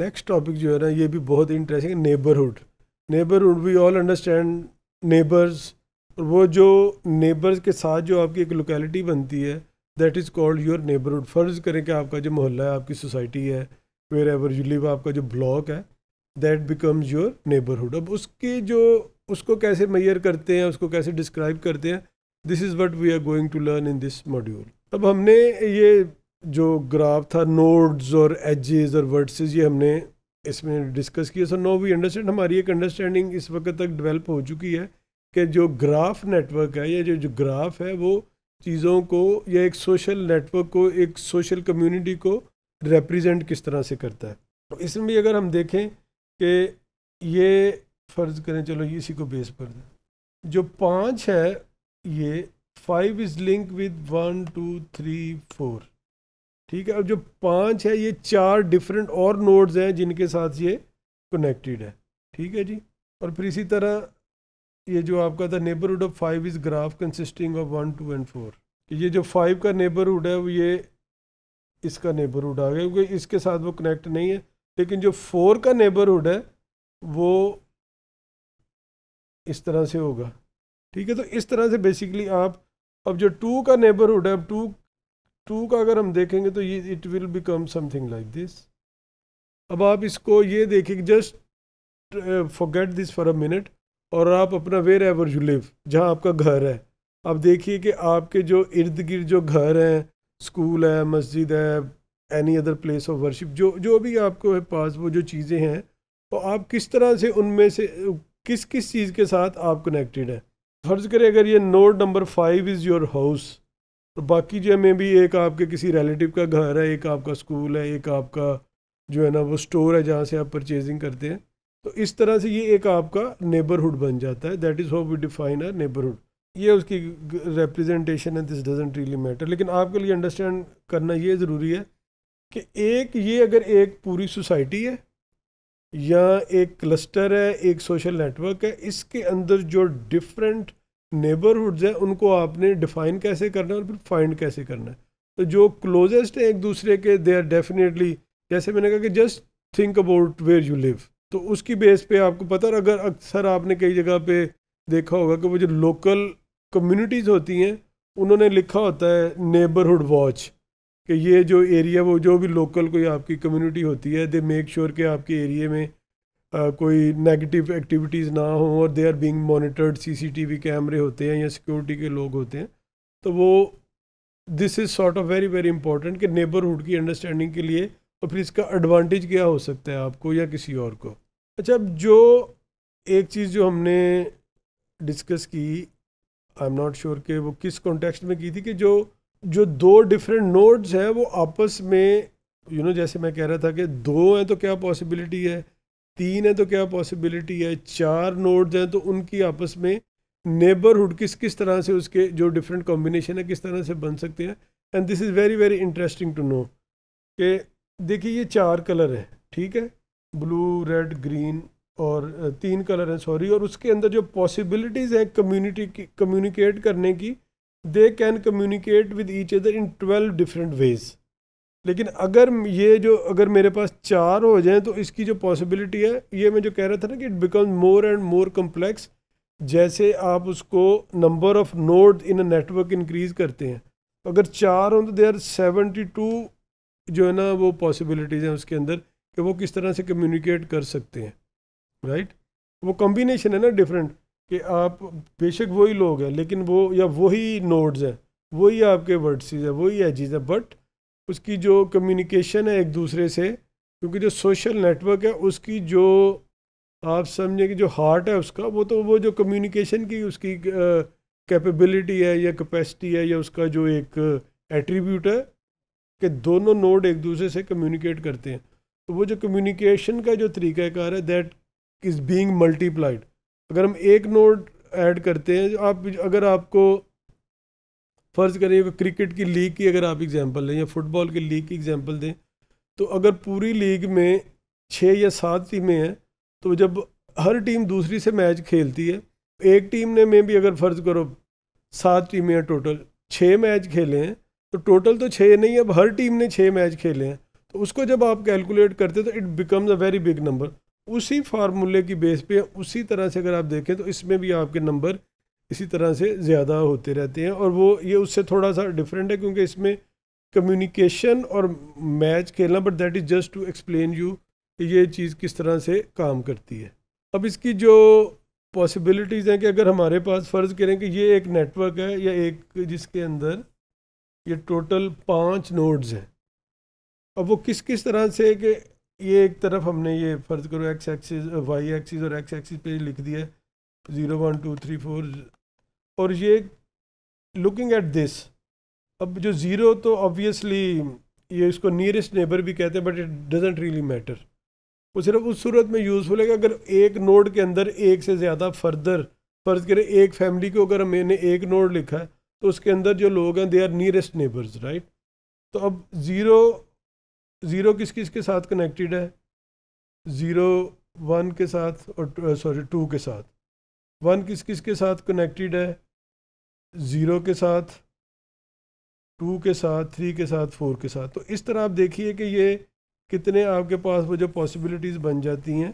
Next topic जो है ना ये भी बहुत interesting neighbourhood neighbourhood we all understand neighbours वो जो नेबर्स के साथ जो आपकी एक लोकेलिटी बनती है that is called your neighbourhood फ़र्ज़ करें कि आपका जो मोहल्ला है आपकी सोसाइटी है वेयर एवर यू लिव आपका जो ब्लॉक है दैट बिकम्स योर नेबरहुड अब उसके जो उसको कैसे मैयर करते हैं उसको कैसे डिस्क्राइब करते हैं this is what we are going to learn in this module अब हमने ये जो ग्राफ था नोड्स और एजेस और वर्ड्सेस ये हमने इसमें डिस्कस किया सर नो वी अंडरस्टैंड हमारी एक अंडरस्टैंडिंग इस वक्त तक डेवलप हो चुकी है कि जो ग्राफ नेटवर्क है या जो जो ग्राफ है वो चीज़ों को या एक सोशल नेटवर्क को एक सोशल कम्युनिटी को रिप्रेजेंट किस तरह से करता है तो इसमें भी अगर हम देखें कि ये फ़र्ज़ करें चलो इसी को बेस पर दें जो पाँच है ये five is link with one two three four ठीक है अब जो पांच है ये चार डिफरेंट और नोड्स हैं जिनके साथ ये कनेक्टेड है ठीक है जी और फिर इसी तरह ये जो आपका था neighbourhood of five is graph consisting of one two and four कि ये जो फाइव का नेबरहुड है वो ये इसका नेबरहुड आ गया क्योंकि इसके साथ वो कनेक्ट नहीं है लेकिन जो फोर का नेबरहुड है वो इस तरह से होगा ठीक है तो इस तरह से बेसिकली आप अब जो टू का नेबरहुड है अब टू टू का अगर हम देखेंगे तो ये it will become something like this अब आप इसको ये देखें just forget this for a minute और आप अपना वेर एवर यू लिव जहाँ आपका घर है आप देखिए कि आपके जो इर्द गिर्द जो घर हैं स्कूल है मस्जिद है any other place of worship जो जो भी आपको है पास वो जो चीज़ें हैं तो आप किस तरह से उनमें से किस किस चीज़ के साथ आप कनेक्टेड हैं फ़र्ज़ करें अगर ये node number five is your house तो बाकी जो में भी एक आपके किसी रिलेटिव का घर है एक आपका स्कूल है एक आपका जो है ना वो स्टोर है जहाँ से आप परचेजिंग करते हैं तो इस तरह से ये एक आपका नेबरहुड बन जाता है that is how we define a neighbourhood ये उसकी रिप्रेजेंटेशन है दिस डजेंट रियली मैटर लेकिन आपके लिए अंडरस्टैंड करना ये ज़रूरी है कि एक ये अगर एक पूरी सोसाइटी है या एक क्लस्टर है एक सोशल नेटवर्क है इसके अंदर जो डिफरेंट नेबरहुड्स हैं उनको आपने डिफाइन कैसे करना है और फिर फाइंड कैसे करना है तो जो क्लोजेस्ट हैं एक दूसरे के दे आर डेफिनेटली जैसे मैंने कहा कि just think about where you live तो उसकी बेस पे आपको पता और अगर अक्सर आपने कई जगह पे देखा होगा कि वो जो लोकल कम्युनिटीज़ होती हैं उन्होंने लिखा होता है नेबरहुड वॉच कि ये जो एरिया वो जो भी लोकल कोई आपकी कम्युनिटी होती है दे मेक श्योर के आपके एरिए में कोई नेगेटिव एक्टिविटीज़ ना हो और they are being monitored CCTV कैमरे होते हैं या सिक्योरिटी के लोग होते हैं तो वो this is sort of very very important कि नेबरहुड की अंडरस्टैंडिंग के लिए और फिर इसका एडवांटेज क्या हो सकता है आपको या किसी और को अच्छा अब जो एक चीज़ जो हमने डिस्कस की आई एम नॉट श्योर कि वो किस कॉन्टेक्स्ट में की थी कि जो जो दो डिफरेंट नोड्स हैं वो आपस में यू you नो know, जैसे मैं कह रहा था कि दो हैं तो क्या पॉसिबिलिटी है तीन है तो क्या पॉसिबिलिटी है चार नोड्स हैं तो उनकी आपस में नेबरहुड किस किस तरह से उसके जो डिफरेंट कॉम्बिनेशन है किस तरह से बन सकते हैं and this is very very interesting to know कि देखिए ये चार कलर हैं ठीक है ब्लू रेड ग्रीन और तीन कलर हैं सॉरी और उसके अंदर जो पॉसिबिलिटीज़ हैं कम्युनिटी की कम्युनिकेट करने की they can communicate with each other in twelve different ways लेकिन अगर ये जो अगर मेरे पास चार हो जाए तो इसकी जो पॉसिबिलिटी है ये मैं जो कह रहा था ना कि it become more and more complex जैसे आप उसको number of node in network increase करते हैं तो अगर चार हों तो दे आर सेवेंटी टू जो है ना वो पॉसिबिलिटीज़ हैं उसके अंदर कि वो किस तरह से कम्युनिकेट कर सकते हैं राइट right? वो कॉम्बिनेशन है ना डिफरेंट कि आप बेशक वही लोग हैं लेकिन वो या वही नोड्स हैं वही आपके वर्ड्स हैं वही एजिज हैं बट उसकी जो कम्युनिकेशन है एक दूसरे से क्योंकि जो सोशल नेटवर्क है उसकी जो आप समझें कि जो हार्ट है उसका वो तो वो जो कम्युनिकेशन की उसकी कैपेबिलिटी है या कैपेसिटी है या उसका जो एक एट्रीब्यूट है कि दोनों नोड एक दूसरे से कम्युनिकेट करते हैं तो वो जो कम्युनिकेशन का जो तरीक़ाकार है दैट इज़ बीइंग मल्टीप्लाइड अगर हम एक नोड ऐड करते हैं आप अगर आपको फ़र्ज़ करें क्रिकेट की लीग की अगर आप एग्ज़ाम्पल लें या फुटबॉल की लीग की एग्ज़ाम्पल दें तो अगर पूरी लीग में छः या सात टीमें हैं तो जब हर टीम दूसरी से मैच खेलती है एक टीम ने में भी अगर फ़र्ज़ करो सात टीमें हैं टोटल छः मैच खेले हैं तो टोटल तो छः नहीं अब हर टीम ने छः मैच खेले हैं तो उसको जब आप कैलकुलेट करते तो it becomes a very big number उसी फार्मूले की बेस पे उसी तरह से अगर आप देखें तो इसमें भी आपके नंबर इसी तरह से ज़्यादा होते रहते हैं और वो ये उससे थोड़ा सा डिफरेंट है क्योंकि इसमें कम्युनिकेशन और मैच खेलना but that is just to explain you ये चीज़ किस तरह से काम करती है अब इसकी जो पॉसिबिलिटीज़ हैं कि अगर हमारे पास फ़र्ज़ करें कि ये एक नेटवर्क है या एक जिसके अंदर ये टोटल पाँच नोड्स हैं अब वो किस किस तरह से कि ये एक तरफ हमने ये फ़र्ज़ करो एक्स एक्सिस वाई एक्सिस और एक्स एक्सिस पे लिख दिया zero one two three four और ये लुकिंग एट दिस अब जो ज़ीरो तो ऑब्वियसली ये इसको नियरेस्ट नेबर भी कहते हैं but it doesn't really matter वो सिर्फ उस सूरत में यूज़फुल है कि अगर एक नोड के अंदर एक से ज़्यादा फर्दर फ़र्ज़ करें एक फैमिली को अगर मैंने एक नोड लिखा है तो उसके अंदर जो लोग हैं they are nearest neighbours right तो अब ज़ीरो ज़ीरो किस किस के साथ कनेक्टेड है ज़ीरो वन के साथ और सॉरी टू के साथ वन किस किस के साथ कनेक्टेड है ज़ीरो के साथ टू के साथ थ्री के साथ फोर के साथ तो इस तरह आप देखिए कि ये कितने आपके पास वो जो पॉसिबिलिटीज़ बन जाती हैं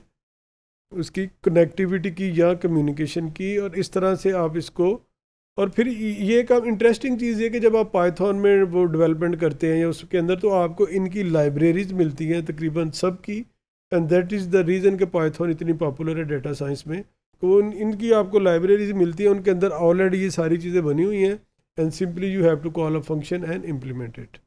उसकी कनेक्टिविटी की या कम्युनिकेशन की और इस तरह से आप इसको और फिर ये एक इंटरेस्टिंग चीज़ है कि जब आप पाइथन में वो डेवलपमेंट करते हैं या उसके अंदर तो आपको इनकी लाइब्रेरीज मिलती हैं तकरीबन सब की and that is the reason कि पाइथन इतनी पॉपुलर है डेटा साइंस में तो उन इनकी आपको लाइब्रेरीज मिलती है उनके अंदर ऑलरेडी ये सारी चीज़ें बनी हुई हैं and simply you have to call a function and implemented